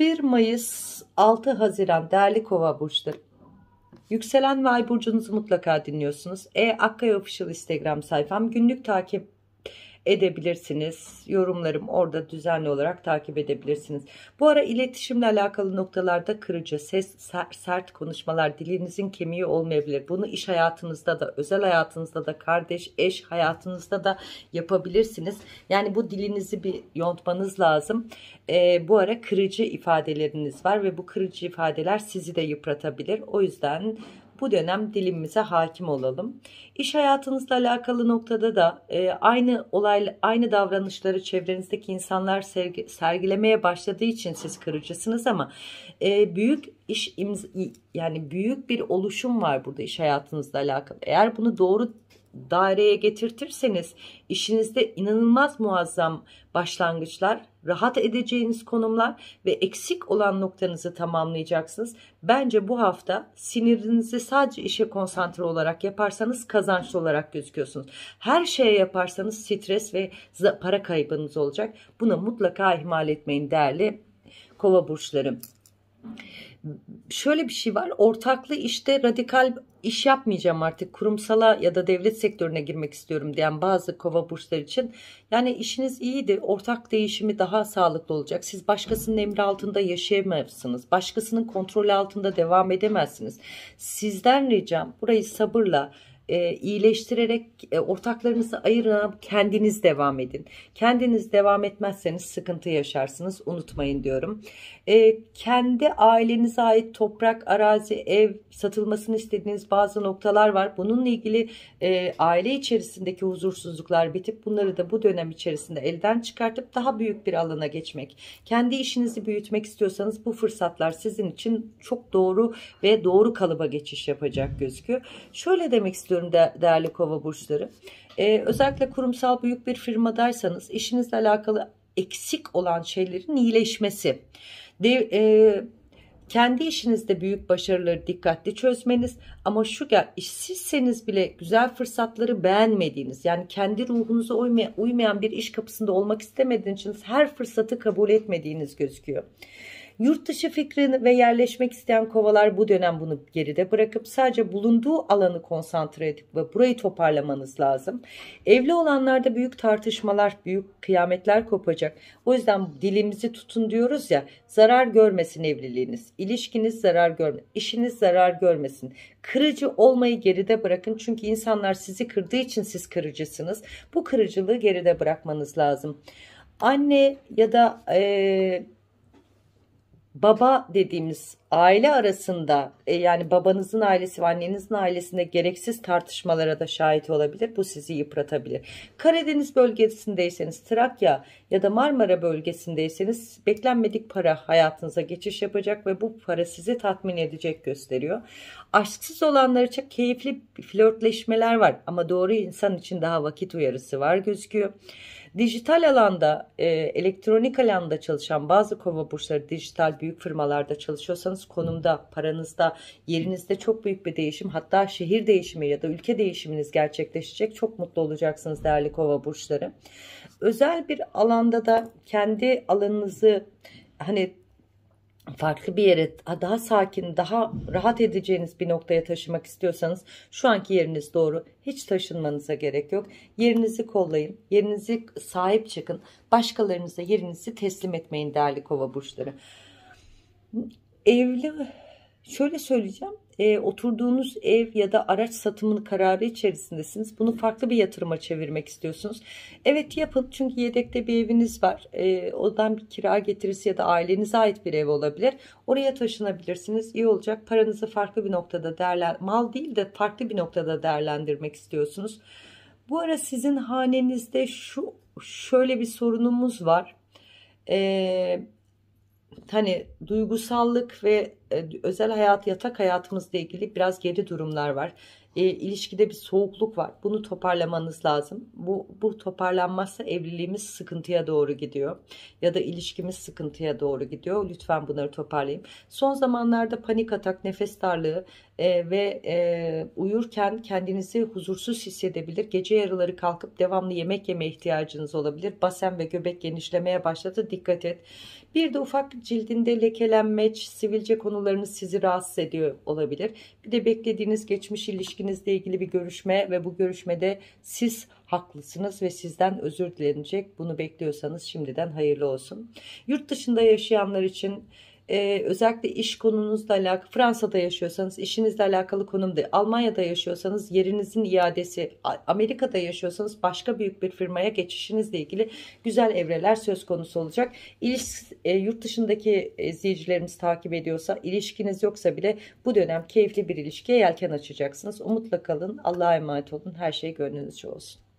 31 Mayıs 6 Haziran değerli kova burçları. Yükselen ve ay burcunuzu mutlaka dinliyorsunuz. E Akkaya Official Instagram sayfam günlük takip edebilirsiniz. Yorumlarım orada düzenli olarak takip edebilirsiniz. Bu ara iletişimle alakalı noktalarda kırıcı, ses, sert konuşmalar dilinizin kemiği olmayabilir. Bunu iş hayatınızda da, özel hayatınızda da, kardeş, eş hayatınızda da yapabilirsiniz. Yani bu dilinizi bir yontmanız lazım. E, bu ara kırıcı ifadeleriniz var ve bu kırıcı ifadeler sizi de yıpratabilir. O yüzden bu dönem dilimimize hakim olalım. İş hayatınızla alakalı noktada da e, aynı olay, aynı davranışları çevrenizdeki insanlar sergi, sergilemeye başladığı için siz kırıcısınız ama e, büyük iş imz yani büyük bir oluşum var burada iş hayatınızla alakalı. Eğer bunu doğru daireye getirtirseniz işinizde inanılmaz muazzam başlangıçlar, rahat edeceğiniz konumlar ve eksik olan noktanızı tamamlayacaksınız. Bence bu hafta sinirinizi sadece işe konsantre olarak yaparsanız kazançlı olarak gözüküyorsunuz. Her şeye yaparsanız stres ve para kaybınız olacak. Buna mutlaka ihmal etmeyin değerli kova burçlarım şöyle bir şey var. Ortaklı işte radikal iş yapmayacağım artık kurumsala ya da devlet sektörüne girmek istiyorum diyen bazı kova burslar için yani işiniz iyiydi ortak değişimi daha sağlıklı olacak siz başkasının emri altında yaşayamazsınız başkasının kontrolü altında devam edemezsiniz sizden ricam burayı sabırla e, iyileştirerek e, ortaklarınızı ayırın kendiniz devam edin. Kendiniz devam etmezseniz sıkıntı yaşarsınız unutmayın diyorum. E, kendi ailenize ait toprak, arazi, ev satılmasını istediğiniz bazı noktalar var. Bununla ilgili e, aile içerisindeki huzursuzluklar bitip bunları da bu dönem içerisinde elden çıkartıp daha büyük bir alana geçmek. Kendi işinizi büyütmek istiyorsanız bu fırsatlar sizin için çok doğru ve doğru kalıba geçiş yapacak gözüküyor. Şöyle demek istiyorum ediyorum de, değerli kova burçları. Ee, özellikle kurumsal büyük bir firmadaysanız işinizle alakalı eksik olan şeylerin iyileşmesi. De, e, kendi işinizde büyük başarıları dikkatli çözmeniz ama şu gel işsizseniz bile güzel fırsatları beğenmediğiniz yani kendi ruhunuza uymayan, uymayan bir iş kapısında olmak istemediğiniz için her fırsatı kabul etmediğiniz gözüküyor. Yurt dışı fikrini ve yerleşmek isteyen kovalar bu dönem bunu geride bırakıp sadece bulunduğu alanı konsantre edip ve burayı toparlamanız lazım. Evli olanlarda büyük tartışmalar, büyük kıyametler kopacak. O yüzden dilimizi tutun diyoruz ya zarar görmesin evliliğiniz, ilişkiniz zarar görmesin, işiniz zarar görmesin. Kırıcı olmayı geride bırakın çünkü insanlar sizi kırdığı için siz kırıcısınız. Bu kırıcılığı geride bırakmanız lazım. Anne ya da... Ee, baba dediğimiz aile arasında e, yani babanızın ailesi ve annenizin ailesinde gereksiz tartışmalara da şahit olabilir. Bu sizi yıpratabilir. Karadeniz bölgesindeyseniz Trakya ya da Marmara bölgesindeyseniz beklenmedik para hayatınıza geçiş yapacak ve bu para sizi tatmin edecek gösteriyor. Aşksız olanlar için keyifli flörtleşmeler var ama doğru insan için daha vakit uyarısı var gözüküyor. Dijital alanda, e, elektronik alanda çalışan bazı kova burçları dijital büyük firmalarda çalışıyorsanız konumda, paranızda, yerinizde çok büyük bir değişim hatta şehir değişimi ya da ülke değişiminiz gerçekleşecek. Çok mutlu olacaksınız değerli kova burçları. Özel bir alanda da kendi alanınızı hani farklı bir yere daha sakin daha rahat edeceğiniz bir noktaya taşımak istiyorsanız şu anki yeriniz doğru hiç taşınmanıza gerek yok yerinizi kollayın yerinizi sahip çıkın başkalarınıza yerinizi teslim etmeyin değerli kova burçları evli şöyle söyleyeceğim e, oturduğunuz ev ya da araç satımının kararı içerisindesiniz. Bunu farklı bir yatırıma çevirmek istiyorsunuz. Evet yapın çünkü yedekte bir eviniz var. E, odan bir kira getirisi ya da ailenize ait bir ev olabilir. Oraya taşınabilirsiniz. İyi olacak. Paranızı farklı bir noktada değerlen mal değil de farklı bir noktada değerlendirmek istiyorsunuz. Bu ara sizin hanenizde şu şöyle bir sorunumuz var. Ee, hani duygusallık ve e, özel hayat, yatak hayatımızla ilgili biraz geri durumlar var. E, ilişkide bir soğukluk var. Bunu toparlamanız lazım. Bu, bu toparlanmazsa evliliğimiz sıkıntıya doğru gidiyor. Ya da ilişkimiz sıkıntıya doğru gidiyor. Lütfen bunları toparlayın. Son zamanlarda panik atak, nefes darlığı e, ve e, uyurken kendinizi huzursuz hissedebilir. Gece yarıları kalkıp devamlı yemek yeme ihtiyacınız olabilir. Basen ve göbek genişlemeye başladı. Dikkat et. Bir de ufak cildinde lekelenme, sivilce konu konularınız sizi rahatsız ediyor olabilir. Bir de beklediğiniz geçmiş ilişkinizle ilgili bir görüşme ve bu görüşmede siz haklısınız ve sizden özür dilenecek. Bunu bekliyorsanız şimdiden hayırlı olsun. Yurt dışında yaşayanlar için e, özellikle iş konunuzla alakalı Fransa'da yaşıyorsanız işinizle alakalı konumda Almanya'da yaşıyorsanız yerinizin iadesi Amerika'da yaşıyorsanız başka büyük bir firmaya geçişinizle ilgili güzel evreler söz konusu olacak. İliş, e, yurt dışındaki e, izleyicilerimiz takip ediyorsa ilişkiniz yoksa bile bu dönem keyifli bir ilişkiye yelken açacaksınız. Umutla kalın Allah'a emanet olun her şey gönlünüzce olsun.